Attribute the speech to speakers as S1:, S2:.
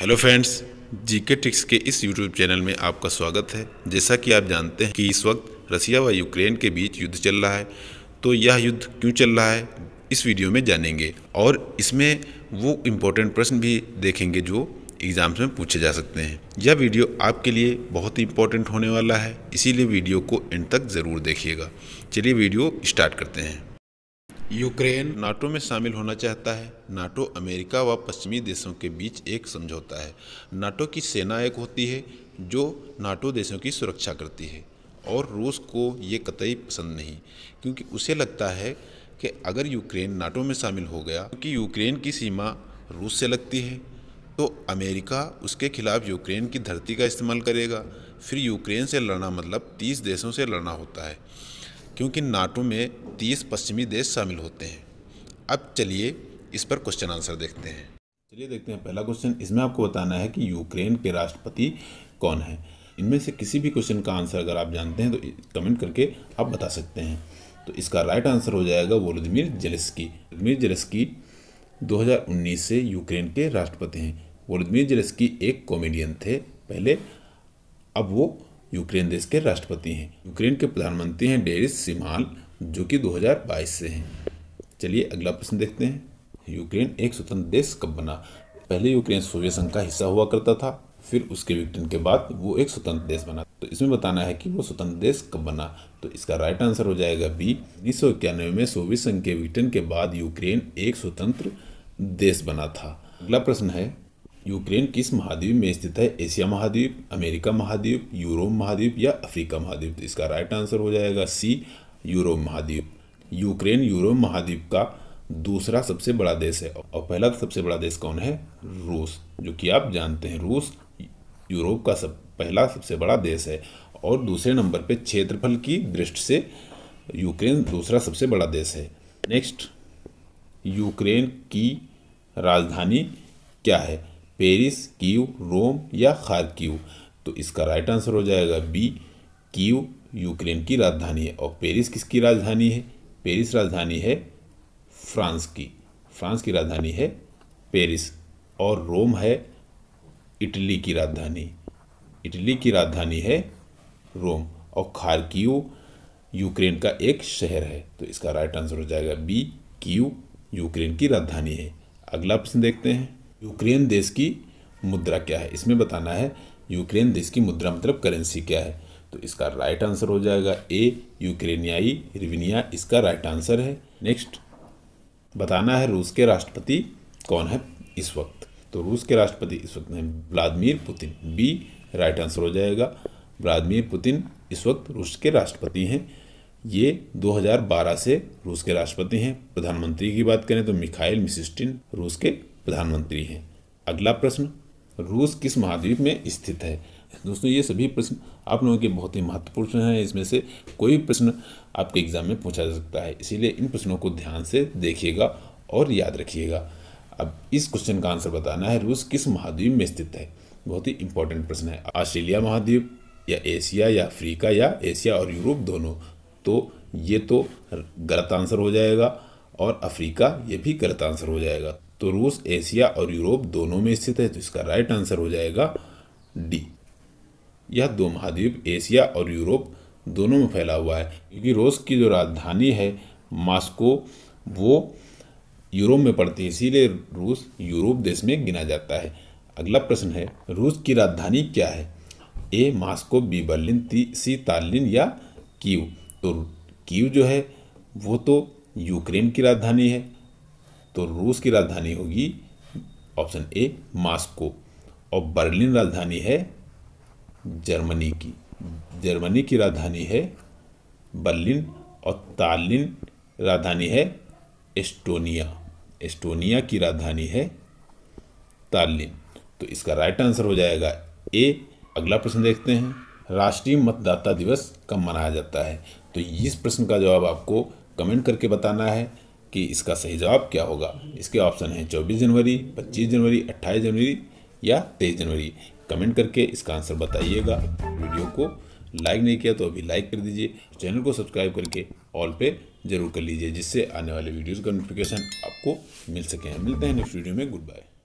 S1: hello friends GK ticks के इस YouTube channel में आपका स्वागत है जैसा कि आप जानते हैं कि इस वक्त रसिया व यूक्रेन के बीच युद्ध चल रहा है तो यह युद्ध क्यों चल रहा है इस वीडियो में जानेंगे और इसमें वो इम्पोर्टेंट प्रश्न भी देखेंगे जो एग्ज़ाम्स में पूछे जा सकते हैं यह वीडियो आपके लिए बहुत ही इम्पोर्टेंट होने वाला है इसीलिए वीडियो को एंड तक ज़रूर देखिएगा चलिए वीडियो स्टार्ट करते हैं यूक्रेन नाटो में शामिल होना चाहता है नाटो अमेरिका व पश्चिमी देशों के बीच एक समझौता है नाटो की सेना एक होती है जो नाटो देशों की सुरक्षा करती है और रूस को ये कतई पसंद नहीं क्योंकि उसे लगता है कि अगर यूक्रेन नाटो में शामिल हो गया क्योंकि यूक्रेन की सीमा रूस से लगती है तो अमेरिका उसके खिलाफ यूक्रेन की धरती का इस्तेमाल करेगा फिर यूक्रेन से लड़ना मतलब तीस देशों से लड़ना होता है क्योंकि नाटो में तीस पश्चिमी देश शामिल होते हैं अब चलिए इस पर क्वेश्चन आंसर देखते हैं चलिए देखते हैं पहला क्वेश्चन इसमें आपको बताना है कि यूक्रेन के राष्ट्रपति कौन है इनमें से किसी भी क्वेश्चन का आंसर अगर आप जानते हैं तो कमेंट करके आप बता सकते हैं तो इसका राइट आंसर हो जाएगा वोलोदिमिर जेलेस्की वोलोदिमिर जेलेस्की 2019 से यूक्रेन के राष्ट्रपति हैं वोलोदिमिर जेलेस्की एक कॉमेडियन थे पहले अब वो यूक्रेन देश के राष्ट्रपति हैं यूक्रेन के प्रधानमंत्री हैं डेरिस सिमाल जो कि 2022 से हैं चलिए अगला प्रश्न देखते हैं यूक्रेन एक स्वतंत्र देश कब बना पहले यूक्रेन सोवियत संघ का हिस्सा हुआ करता था फिर उसके विघटन के बाद वो एक स्वतंत्र देश बना तो इसमें बताना है कि वो स्वतंत्र देश कब बना तो इसका राइट आंसर हो जाएगा बी उन्नीस में सोवियत संघ के विघटन के बाद यूक्रेन एक स्वतंत्र देश बना था अगला प्रश्न है यूक्रेन किस महाद्वीप में स्थित है एशिया महाद्वीप अमेरिका महाद्वीप यूरोप महाद्वीप या अफ्रीका महाद्वीप तो इसका राइट आंसर हो जाएगा सी यूरोप महाद्वीप यूक्रेन यूरोप महाद्वीप का दूसरा सबसे बड़ा देश है और पहला सबसे बड़ा देश कौन है रूस जो कि आप जानते हैं रूस यूरोप का सब पहला सबसे बड़ा देश है और दूसरे नंबर पे क्षेत्रफल की दृष्टि से यूक्रेन दूसरा सबसे बड़ा देश है नेक्स्ट यूक्रेन की राजधानी क्या है पेरिस क्यू रोम या क्यू तो इसका राइट आंसर हो जाएगा बी कीव यूक्रेन की राजधानी है और पेरिस किसकी राजधानी है पेरिस राजधानी है फ्रांस की फ्रांस की राजधानी है पेरिस और रोम है इटली की राजधानी इटली की राजधानी है रोम और खारकीव यूक्रेन का एक शहर है तो इसका राइट आंसर हो जाएगा बी कीव यूक्रेन की राजधानी है अगला प्रश्न देखते हैं यूक्रेन देश की मुद्रा क्या है इसमें बताना है यूक्रेन देश की मुद्रा मतलब करेंसी क्या है तो इसका राइट आंसर हो जाएगा ए यूक्रेनियाई रिविनिया इसका राइट आंसर है नेक्स्ट बताना है रूस के राष्ट्रपति कौन है इस वक्त तो रूस के राष्ट्रपति इस वक्त हैं Vladimir Putin B right answer हो जाएगा व्लादिमिर पुतिन इस वक्त रूस के राष्ट्रपति हैं ये 2012 से रूस के राष्ट्रपति हैं प्रधानमंत्री की बात करें तो मिखाइल मिसिस्टिन रूस के प्रधानमंत्री हैं अगला प्रश्न रूस किस महाद्वीप में स्थित है दोस्तों ये सभी प्रश्न आप लोगों के बहुत ही महत्वपूर्ण हैं इसमें से कोई प्रश्न आपके एग्जाम में पूछा जा सकता है इसीलिए इन प्रश्नों को ध्यान से देखिएगा और याद रखिएगा अब इस क्वेश्चन का आंसर बताना है रूस किस महाद्वीप में स्थित है बहुत ही इंपॉर्टेंट प्रश्न है ऑस्ट्रेलिया महाद्वीप या एशिया या अफ्रीका या एशिया और यूरोप दोनों तो ये तो गलत आंसर हो जाएगा और अफ्रीका ये भी गलत आंसर हो जाएगा तो रूस एशिया और यूरोप दोनों में स्थित है तो इसका राइट आंसर हो जाएगा डी यह दो महाद्वीप एशिया और यूरोप दोनों में फैला हुआ है क्योंकि रूस की जो राजधानी है मास्को वो यूरोप में पड़ती है इसीलिए रूस यूरोप देश में गिना जाता है अगला प्रश्न है रूस की राजधानी क्या है ए मास्को बी बर्लिन ती, सी तालिन या कीव तो कीव जो है वो तो यूक्रेन की राजधानी है तो रूस की राजधानी होगी ऑप्शन ए मास्को और बर्लिन राजधानी है जर्मनी की जर्मनी की राजधानी है बर्लिन और तालिन राजधानी है एस्टोनिया एस्टोनिया की राजधानी है तालिन तो इसका राइट आंसर हो जाएगा ए अगला प्रश्न देखते हैं राष्ट्रीय मतदाता दिवस कब मनाया जाता है तो इस प्रश्न का जवाब आपको कमेंट करके बताना है कि इसका सही जवाब क्या होगा इसके ऑप्शन हैं 24 जनवरी 25 जनवरी 28 जनवरी या 23 जनवरी कमेंट करके इसका आंसर बताइएगा वीडियो को लाइक नहीं किया तो अभी लाइक कर दीजिए चैनल को सब्सक्राइब करके ऑल पे जरूर कर लीजिए जिससे आने वाले वीडियोज़ का नोटिफिकेशन आपको मिल सके मिलते हैं नेक्स्ट वीडियो में गुड बाय